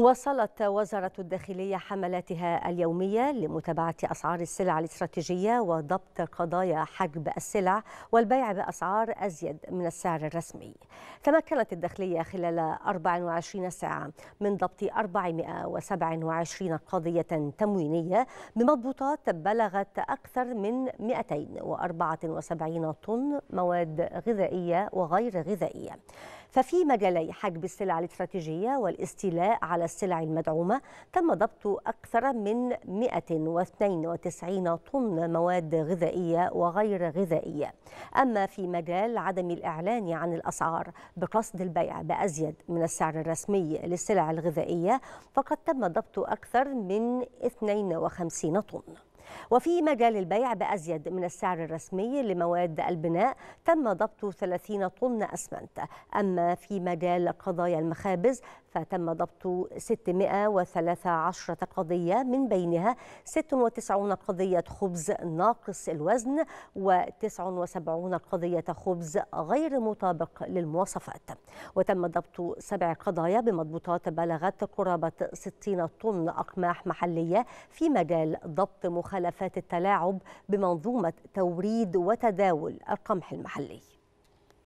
وصلت وزارة الداخلية حملاتها اليومية لمتابعة أسعار السلع الاستراتيجية وضبط قضايا حجب السلع والبيع بأسعار أزيد من السعر الرسمي تمكنت الداخلية خلال 24 ساعة من ضبط 427 قضية تموينية بمضبوطات بلغت أكثر من 274 طن مواد غذائية وغير غذائية ففي مجالي حجب السلع الاستراتيجية والاستيلاء على السلع المدعومة تم ضبط أكثر من 192 طن مواد غذائية وغير غذائية أما في مجال عدم الإعلان عن الأسعار بقصد البيع بأزيد من السعر الرسمي للسلع الغذائية فقد تم ضبط أكثر من 52 طن وفي مجال البيع بأزيد من السعر الرسمي لمواد البناء تم ضبط 30 طن أسمنت أما في مجال قضايا المخابز فتم ضبط 613 قضية من بينها 96 قضية خبز ناقص الوزن و79 قضية خبز غير مطابق للمواصفات وتم ضبط سبع قضايا بمضبوطات بلغت قرابة 60 طن أقماح محلية في مجال ضبط مخالفات ملفات التلاعب بمنظومة توريد وتداول القمح المحلي